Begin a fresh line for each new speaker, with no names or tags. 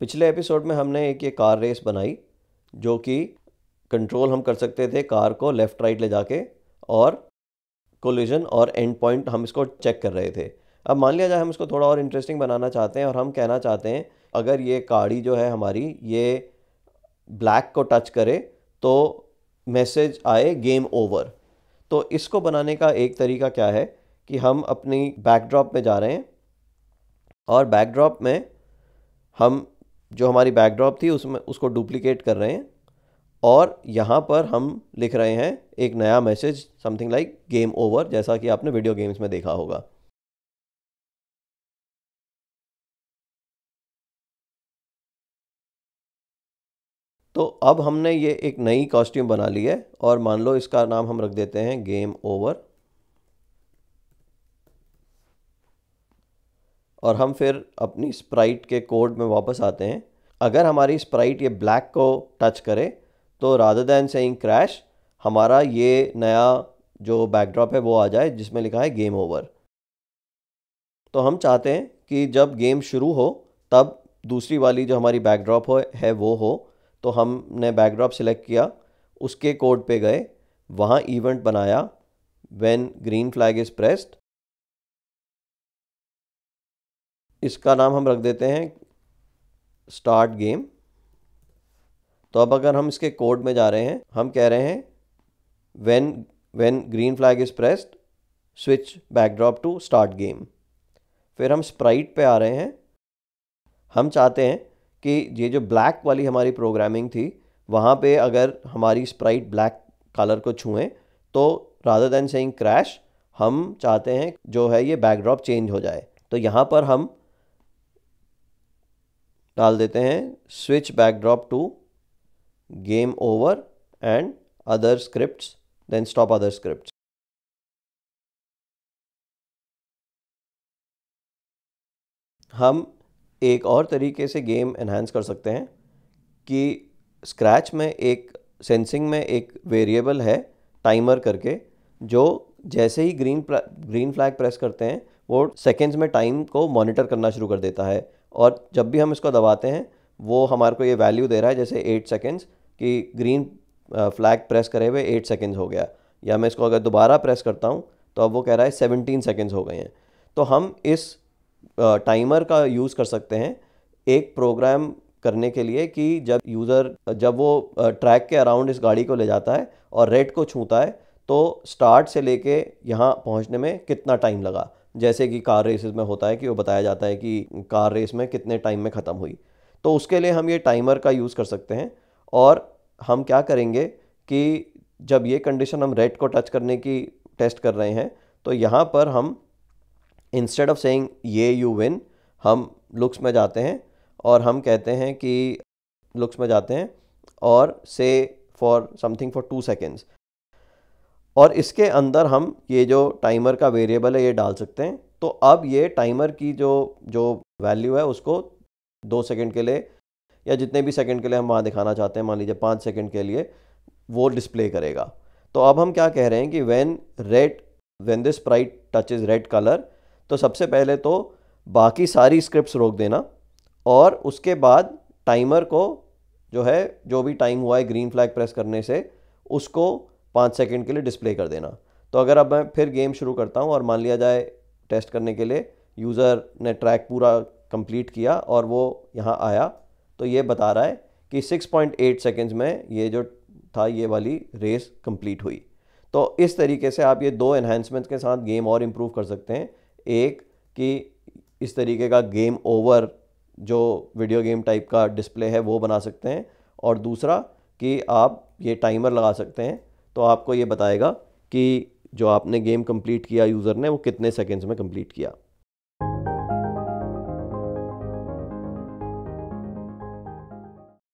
पिछले एपिसोड में हमने एक ये कार रेस बनाई जो कि कंट्रोल हम कर सकते थे कार को लेफ़्ट राइट ले जाके और कोलिजन और एंड पॉइंट हम इसको चेक कर रहे थे अब मान लिया जाए हम इसको थोड़ा और इंटरेस्टिंग बनाना चाहते हैं और हम कहना चाहते हैं अगर ये गाड़ी जो है हमारी ये ब्लैक को टच करे तो मैसेज आए गेम ओवर तो इसको बनाने का एक तरीका क्या है कि हम अपनी बैकड्रॉप में जा रहे हैं और बैकड्रॉप में हम जो हमारी बैकड्रॉप थी उसमें उसको डुप्लीकेट कर रहे हैं और यहाँ पर हम लिख रहे हैं एक नया message something like game over जैसा कि आपने वीडियो गेम्स में देखा होगा तो अब हमने ये एक नई कॉस्ट्यूम बना ली है और मान लो इसका नाम हम रख देते हैं गेम ओवर और हम फिर अपनी स्प्राइट के कोड में वापस आते हैं अगर हमारी स्प्राइट ये ब्लैक को टच करे तो राधा दैन सेइंग क्रैश हमारा ये नया जो बैकड्रॉप है वो आ जाए जिसमें लिखा है गेम ओवर तो हम चाहते हैं कि जब गेम शुरू हो तब दूसरी वाली जो हमारी बैकड्रॉप हो है वो हो तो हमने बैकड्रॉप सिलेक्ट किया उसके कोड पे गए वहाँ इवेंट बनाया when green flag is pressed इसका नाम हम रख देते हैं स्टार्ट गेम तो अब अगर हम इसके कोड में जा रहे हैं हम कह रहे हैं when when green flag is pressed switch backdrop to start game फिर हम स्प्राइट पे आ रहे हैं हम चाहते हैं कि ये जो ब्लैक वाली हमारी प्रोग्रामिंग थी वहाँ पे अगर हमारी स्प्राइट ब्लैक कलर को छुएं तो राधर दैन सेइंग क्रैश हम चाहते हैं जो है ये बैकड्रॉप चेंज हो जाए तो यहाँ पर हम डाल देते हैं switch backdrop to game over and other scripts then stop other scripts हम एक और तरीके से गेम एनहेंस कर सकते हैं कि स्क्रैच में एक सेंसिंग में एक वेरिएबल है टाइमर करके जो जैसे ही ग्रीन ग्रीन फ्लैग प्रेस करते हैं वो सेकेंड्स में टाइम को मॉनिटर करना शुरू कर देता है और जब भी हम इसको दबाते हैं वो हमारे को ये वैल्यू दे रहा है जैसे एट सेकेंड्स कि ग्रीन फ्लैग प्रेस करे हुए एट सेकेंड्स हो गया या मैं इसको अगर दोबारा प्रेस करता हूँ तो अब वो कह रहा है सेवनटीन सेकेंड्स हो गए हैं तो हम इस टाइमर का यूज़ कर सकते हैं एक प्रोग्राम करने के लिए कि जब यूज़र जब वो ट्रैक के अराउंड इस गाड़ी को ले जाता है और रेड को छूता है तो स्टार्ट से लेके यहाँ पहुँचने में कितना टाइम लगा जैसे कि कार रेसेस में होता है कि वो बताया जाता है कि कार रेस में कितने टाइम में ख़त्म हुई तो उसके लिए हम ये टाइमर का यूज़ कर सकते हैं और हम क्या करेंगे कि जब ये कंडीशन हम रेड को टच करने की टेस्ट कर रहे हैं तो यहाँ पर हम इंस्टेड ऑफ सेइंग ये यू विन हम लुक्स में जाते हैं और हम कहते हैं कि लुक्स में जाते हैं और say for something for two seconds और इसके अंदर हम ये जो टाइमर का वेरिएबल है ये डाल सकते हैं तो अब ये टाइमर की जो जो वैल्यू है उसको दो सेकंड के लिए या जितने भी सेकंड के लिए हम वहाँ दिखाना चाहते हैं मान लीजिए पाँच सेकंड के लिए वो डिस्प्ले करेगा तो अब हम क्या कह रहे हैं कि when red when this sprite touch is red colour तो सबसे पहले तो बाकी सारी स्क्रिप्ट रोक देना और उसके बाद टाइमर को जो है जो भी टाइम हुआ है ग्रीन फ्लैग प्रेस करने से उसको पाँच सेकेंड के लिए डिस्प्ले कर देना तो अगर अब मैं फिर गेम शुरू करता हूँ और मान लिया जाए टेस्ट करने के लिए यूज़र ने ट्रैक पूरा कंप्लीट किया और वो यहाँ आया तो ये बता रहा है कि 6.8 सेकेंड्स में ये जो था ये वाली रेस कंप्लीट हुई तो इस तरीके से आप ये दो इन्हेंसमेंट्स के साथ गेम और इम्प्रूव कर सकते हैं एक कि इस तरीके का गेम ओवर जो वीडियो गेम टाइप का डिस्प्ले है वो बना सकते हैं और दूसरा कि आप ये टाइमर लगा सकते हैं तो आपको ये बताएगा कि जो आपने गेम कंप्लीट किया यूज़र ने वो कितने सेकेंड्स में कंप्लीट किया